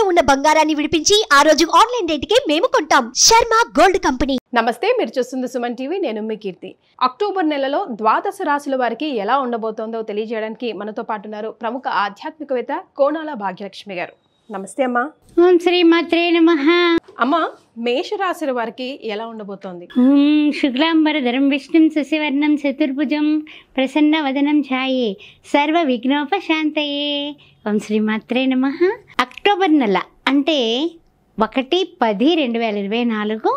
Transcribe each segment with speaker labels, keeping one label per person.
Speaker 1: ఇంట్లో ఉన్న బంగారాన్ని విడిపించి ఆ రోజు ఆన్లైన్ రేటుకే మేము కొంటాం శర్మ గోల్డ్ కంపెనీ నమస్తే మీరు చూస్తుంది సుమన్ టీవీ నేను మీ కీర్తి అక్టోబర్ నెలలో ద్వాదశ రాశుల వారికి ఎలా ఉండబోతోందో తెలియజేయడానికి మనతో పాటున్నారు ప్రముఖ ఆధ్యాత్మికవేత్త కోనాల భాగ్యలక్ష్మి గారు నమస్తే అమ్మా ఓం శ్రీ మాత్రే నమ అమ్మ మేషరాశి వారికి ఎలా ఉండబోతోంది శుక్లాంబరధరం విష్ణుం శశివర్ణం చతుర్భుజం ప్రసన్న వదనం ఛాయే సర్వ విఘ్నోపశాంతయే ఓం శ్రీ మాత్రే నమ అక్టోబర్ నెల అంటే ఒకటి పది రెండు వేల ఇరవై నాలుగు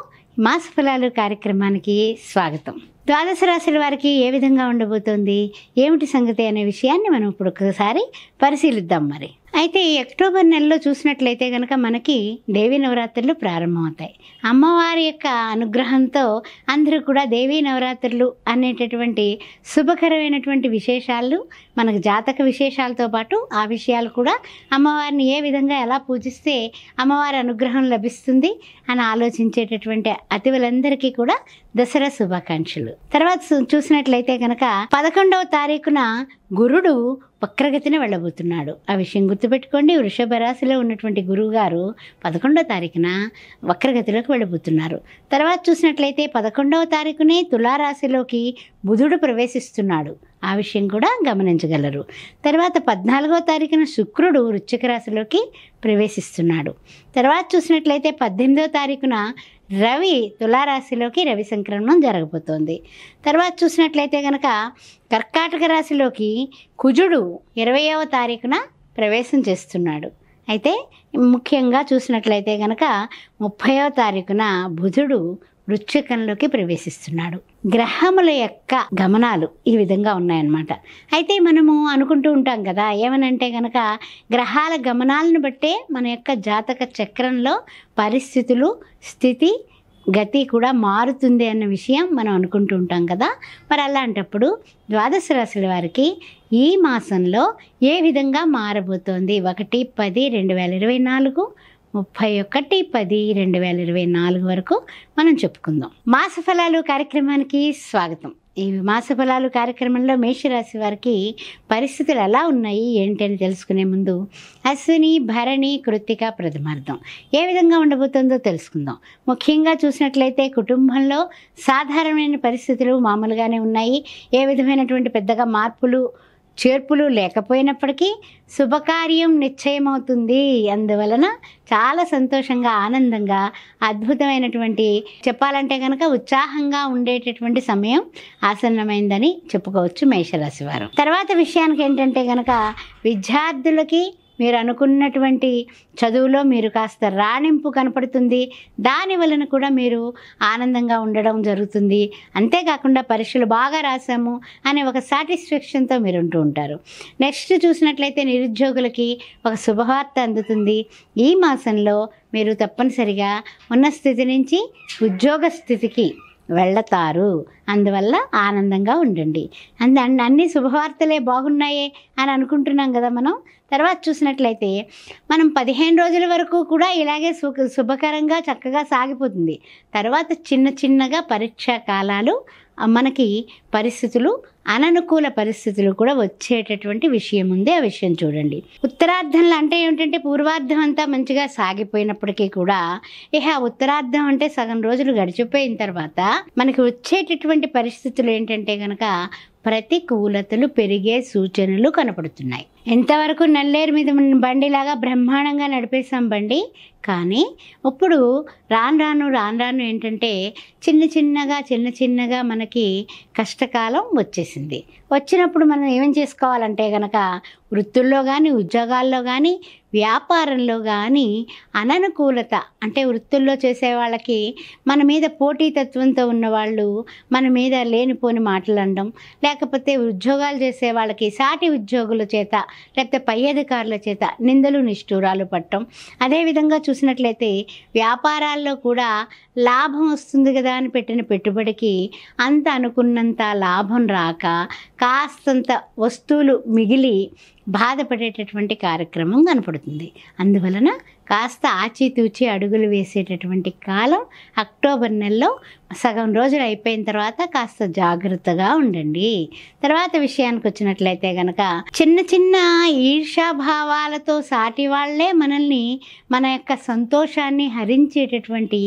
Speaker 1: మాస ఫలాలు కార్యక్రమానికి స్వాగతం ద్వాదశ రాశుల వారికి ఏ విధంగా ఉండబోతోంది ఏమిటి సంగతి అనే విషయాన్ని మనం ఇప్పుడు ఒకసారి పరిశీలిద్దాం మరి అయితే ఈ అక్టోబర్ నెలలో చూసినట్లయితే కనుక మనకి దేవీ నవరాత్రులు ప్రారంభమవుతాయి అమ్మవారి యొక్క అనుగ్రహంతో అందరూ కూడా దేవీ నవరాత్రులు అనేటటువంటి శుభకరమైనటువంటి విశేషాలు మనకు జాతక విశేషాలతో పాటు ఆ విషయాలు కూడా అమ్మవారిని ఏ విధంగా ఎలా పూజిస్తే అమ్మవారి అనుగ్రహం లభిస్తుంది అని ఆలోచించేటటువంటి అతివులందరికీ కూడా దసరా శుభాకాంక్షలు తర్వాత చూసినట్లయితే కనుక పదకొండవ తారీఖున గురుడు వక్రగతిన వెళ్ళబోతున్నాడు ఆ విషయం గుర్తుపెట్టుకోండి వృషభ రాశిలో ఉన్నటువంటి గురువుగారు పదకొండవ తారీఖున వక్రగతిలోకి వెళ్ళబోతున్నారు తర్వాత చూసినట్లయితే పదకొండవ తారీఖునే తులారాశిలోకి బుధుడు ప్రవేశిస్తున్నాడు ఆ విషయం కూడా గమనించగలరు తర్వాత పద్నాలుగో తారీఖున శుక్రుడు వృశ్చిక రాశిలోకి ప్రవేశిస్తున్నాడు తర్వాత చూసినట్లయితే పద్దెనిమిదో తారీఖున రవి తులారాశిలోకి రవి సంక్రమణం జరగబోతోంది తర్వాత చూసినట్లయితే కనుక కర్కాటక రాశిలోకి కుజుడు ఇరవయవ తారీఖున ప్రవేశం చేస్తున్నాడు అయితే ముఖ్యంగా చూసినట్లయితే కనుక ముప్పైవ తారీఖున బుధుడు మృత్యుకంలోకి ప్రవేశిస్తున్నాడు గ్రహముల యొక్క గమనాలు ఈ విధంగా ఉన్నాయన్నమాట అయితే మనము అనుకుంటూ ఉంటాం కదా ఏమనంటే కనుక గ్రహాల గమనాలను బట్టే మన యొక్క జాతక చక్రంలో పరిస్థితులు స్థితి గతి కూడా మారుతుంది అన్న విషయం మనం అనుకుంటూ ఉంటాం కదా మరి అలాంటప్పుడు ద్వాదశ రాశుల వారికి ఈ మాసంలో ఏ విధంగా మారబోతోంది ఒకటి పది రెండు వేల ఇరవై నాలుగు ముప్పై ఒకటి పది రెండు వేల ఇరవై నాలుగు వరకు మనం చెప్పుకుందాం మాస ఫలాలు కార్యక్రమానికి స్వాగతం ఈ మాస ఫలాలు కార్యక్రమంలో మేషరాశి వారికి పరిస్థితులు ఎలా ఉన్నాయి ఏంటని తెలుసుకునే ముందు అశ్విని భరణి కృత్తిక ప్రథమార్థం ఏ విధంగా ఉండబోతుందో తెలుసుకుందాం ముఖ్యంగా చూసినట్లయితే కుటుంబంలో సాధారణమైన పరిస్థితులు మామూలుగానే ఉన్నాయి ఏ విధమైనటువంటి పెద్దగా మార్పులు చేర్పులు లేకపోయినప్పటికీ శుభకార్యం నిశ్చయమవుతుంది అందువలన చాలా సంతోషంగా ఆనందంగా అద్భుతమైనటువంటి చెప్పాలంటే కనుక ఉత్సాహంగా ఉండేటటువంటి సమయం ఆసన్నమైందని చెప్పుకోవచ్చు మేషరాశి వారు తర్వాత విషయానికి ఏంటంటే కనుక విద్యార్థులకి మీరు అనుకున్నటువంటి చదువులో మీరు కాస్త రాణింపు కనపడుతుంది దాని వలన కూడా మీరు ఆనందంగా ఉండడం జరుగుతుంది అంతేకాకుండా పరీక్షలు బాగా రాశాము అనే ఒక సాటిస్ఫాక్షన్తో మీరు ఉంటూ ఉంటారు నెక్స్ట్ చూసినట్లయితే నిరుద్యోగులకి ఒక శుభవార్త అందుతుంది ఈ మాసంలో మీరు తప్పనిసరిగా ఉన్న స్థితి నుంచి ఉద్యోగ స్థితికి వెళ్ళతారు అందువల్ల ఆనందంగా ఉండండి అంద అన్ని శుభవార్తలే బాగున్నాయే అని అనుకుంటున్నాం కదా మనం తర్వాత చూసినట్లయితే మనం పదిహేను రోజుల వరకు కూడా ఇలాగే సుఖ శుభకరంగా చక్కగా సాగిపోతుంది తర్వాత చిన్న చిన్నగా పరీక్షా కాలాలు మనకి పరిస్థితులు అననుకూల పరిస్థితులు కూడా వచ్చేటటువంటి విషయం ఉంది ఆ విషయం చూడండి ఉత్తరార్థంలో అంటే ఏమిటంటే పూర్వార్థం అంతా మంచిగా సాగిపోయినప్పటికీ కూడా ఇహ ఉత్తరార్థం అంటే సగం రోజులు గడిచిపోయిన తర్వాత మనకి వచ్చేటటువంటి పరిస్థితులు ఏంటంటే కనుక ప్రతికూలతలు పెరిగే సూచనలు కనపడుతున్నాయి ఎంతవరకు నల్లేరు మీద బండిలాగా బ్రహ్మాండంగా నడిపేసాం బండి కానీ ఇప్పుడు రాను రాను రాను రాను ఏంటంటే చిన్న చిన్నగా చిన్న చిన్నగా మనకి కష్టకాలం వచ్చేసింది వచ్చినప్పుడు మనం ఏం చేసుకోవాలంటే కనుక వృత్తుల్లో కానీ ఉద్యోగాల్లో కానీ వ్యాపారంలో కానీ అననుకూలత అంటే వృత్తుల్లో చేసే వాళ్ళకి మన మీద పోటీతత్వంతో ఉన్నవాళ్ళు మన మీద లేనిపోని మాటలు అనడం లేకపోతే ఉద్యోగాలు చేసే వాళ్ళకి సాటి ఉద్యోగుల చేత లేకపోతే పై అధికారుల చేత నిందలు నిష్ఠూరాలు పట్టడం అదేవిధంగా చూ చూసినట్లయితే వ్యాపారాల్లో కూడా లాభం వస్తుంది కదా అని పెట్టిన పెట్టుబడికి అంత అనుకున్నంత లాభం రాక కాస్తంత వస్తువులు మిగిలి బాధపడేటటువంటి కార్యక్రమం కనపడుతుంది అందువలన కాస్త ఆచితూచి అడుగులు వేసేటటువంటి కాలం అక్టోబర్ నెలలో సగం రోజులు అయిపోయిన తర్వాత కాస్త జాగ్రత్తగా ఉండండి తర్వాత విషయానికి వచ్చినట్లయితే గనక చిన్న చిన్న ఈర్షాభావాలతో సాటి వాళ్లే మనల్ని మన యొక్క సంతోషాన్ని హరించేటటువంటి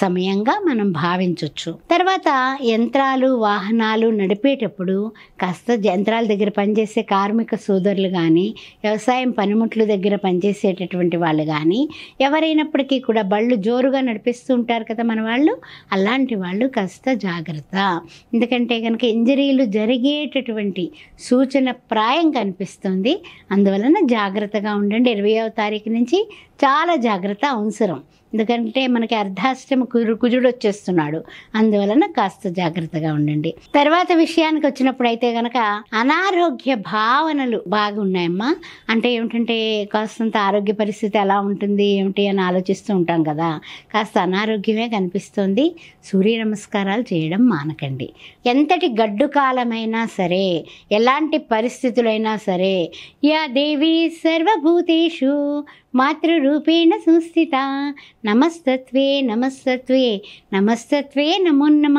Speaker 1: సమయంగా మనం భావించవచ్చు తర్వాత యంత్రాలు వాహనాలు నడిపేటప్పుడు కాస్త యంత్రాల దగ్గర పనిచేసే కార్మిక సోదరులు కానీ వ్యవసాయం పనిముట్లు దగ్గర పనిచేసేటటువంటి వాళ్ళు కానీ ఎవరైనప్పటికీ కూడా బళ్ళు జోరుగా నడిపిస్తూ ఉంటారు కదా మన వాళ్ళు అలాంటి వాళ్ళు కాస్త జాగ్రత్త ఎందుకంటే కనుక ఇంజరీలు జరిగేటటువంటి సూచన ప్రాయం కనిపిస్తుంది అందువలన జాగ్రత్తగా ఉండండి ఇరవయో తారీఖు నుంచి చాలా జాగ్రత్త అవసరం ఎందుకంటే మనకి అర్ధాష్టమ కురు కుజుడు వచ్చేస్తున్నాడు అందువలన కాస్త జాగ్రత్తగా ఉండండి తర్వాత విషయానికి వచ్చినప్పుడు అయితే గనక అనారోగ్య భావనలు బాగున్నాయమ్మా అంటే ఏమిటంటే కాస్తంత ఆరోగ్య పరిస్థితి ఎలా ఉంటుంది ఏమిటి అని ఆలోచిస్తూ ఉంటాం కదా కాస్త అనారోగ్యమే కనిపిస్తుంది సూర్య నమస్కారాలు చేయడం మానకండి ఎంతటి గడ్డు కాలమైనా సరే ఎలాంటి పరిస్థితులైనా సరే యా దేవి సర్వభూతేషు మాతృరూపేణ సంస్థిత నమస్తత్వే నమస్తత్వే నమస్తత్వే నమో నమ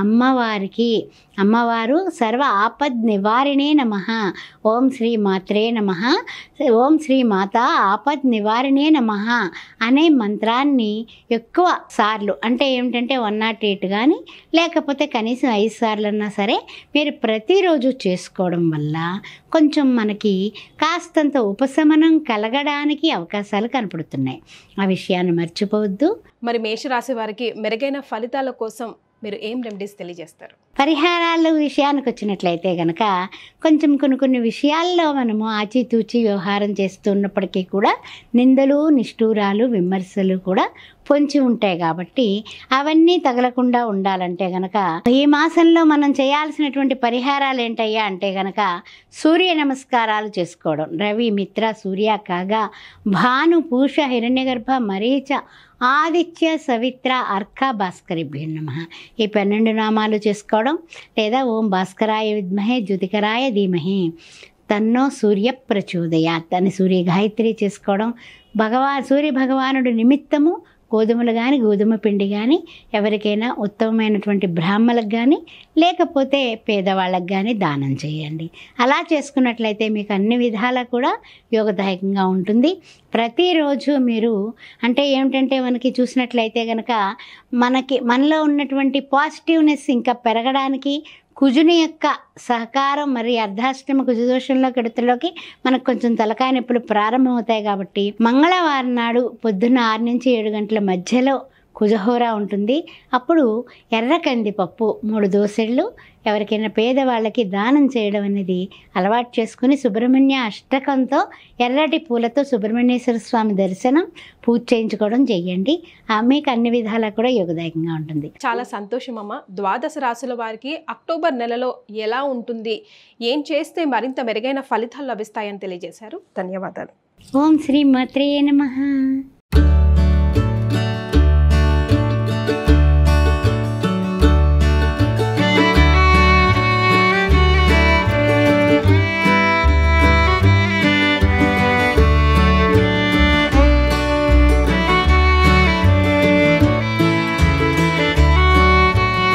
Speaker 1: అమ్మవారికి అమ్మవారు సర్వ ఆపద్ నివారిణే నమ ఓం శ్రీ మాత్రే నమ ఓం శ్రీ మాత ఆపద్ నివారిణే నమ అనే మంత్రాన్ని ఎక్కువ సార్లు అంటే ఏమిటంటే వన్ నాట్ ఎయిట్ కానీ లేకపోతే కనీసం ఐదు సార్లు అన్నా సరే మీరు ప్రతిరోజు చేసుకోవడం వల్ల కొంచెం మనకి కాస్తంత ఉపశమనం కలగడానికి అవకాశాలు కనపడుతున్నాయి ఆ విషయాన్ని మర్చిపోవద్దు మరి మేషరాశి వారికి మెరుగైన ఫలితాల కోసం మీరు ఏం రెమెడీస్ తెలియజేస్తారు పరిహారాల విషయానికి వచ్చినట్లయితే కనుక కొంచెం కొన్ని కొన్ని విషయాల్లో మనము ఆచితూచి వ్యవహారం చేస్తున్నప్పటికీ కూడా నిందలు నిష్ఠూరాలు విమర్శలు కూడా పొంచి ఉంటాయి కాబట్టి అవన్నీ తగలకుండా ఉండాలంటే గనక ఈ మాసంలో మనం చేయాల్సినటువంటి పరిహారాలు ఏంటయ్యా అంటే గనక సూర్య నమస్కారాలు చేసుకోవడం రవి మిత్ర సూర్య కాగా భాను పూష హిరణ్యగర్భ మరీచ ఆదిత్య సవిత్ర అర్క భాస్కరి భిన్నమ ఈ పన్నెండు నామాలు చేసుకోవడం చేసుకోవడం లేదా ఓం భాస్కరాయ విద్మహే జ్యుతికరాయ ధీమహే తన్నో సూర్య ప్రచోదయాత్ అని సూర్య గాయత్రి చేసుకోవడం భగవా సూర్య భగవానుడి నిమిత్తము గోధుమలు కానీ గోధుమ పిండి కానీ ఎవరికైనా ఉత్తమమైనటువంటి బ్రాహ్మలకు కానీ లేకపోతే పేదవాళ్ళకు కానీ దానం చేయండి అలా చేసుకున్నట్లయితే మీకు అన్ని విధాలా కూడా యోగదాయకంగా ఉంటుంది ప్రతిరోజు మీరు అంటే ఏమిటంటే మనకి చూసినట్లయితే కనుక మనకి మనలో ఉన్నటువంటి పాజిటివ్నెస్ ఇంకా పెరగడానికి కుజుని యొక్క సహకారం మరి అర్ధాష్టమి కుజదోషంలో కడుతుల్లోకి మనకు కొంచెం తలకాయ ప్రారంభమవుతాయి కాబట్టి మంగళవారం నాడు పొద్దున్న ఆరు నుంచి ఏడు గంటల మధ్యలో కుజహోరా ఉంటుంది అప్పుడు ఎర్ర కందిపప్పు మూడు దోసెళ్ళు ఎవరికైనా పేదవాళ్ళకి దానం చేయడం అనేది అలవాటు చేసుకుని సుబ్రహ్మణ్య అష్టకంతో ఎర్రటి పూలతో సుబ్రహ్మణ్యేశ్వర స్వామి దర్శనం పూజ చేయించుకోవడం చెయ్యండి మీకు అన్ని విధాలా కూడా యోగదాయకంగా ఉంటుంది చాలా సంతోషం అమ్మ ద్వాదశ రాసుల వారికి అక్టోబర్ నెలలో ఎలా ఉంటుంది ఏం చేస్తే మరింత మెరుగైన ఫలితాలు లభిస్తాయని తెలియజేశారు ధన్యవాదాలు ఓం శ్రీ మాత్రే నమ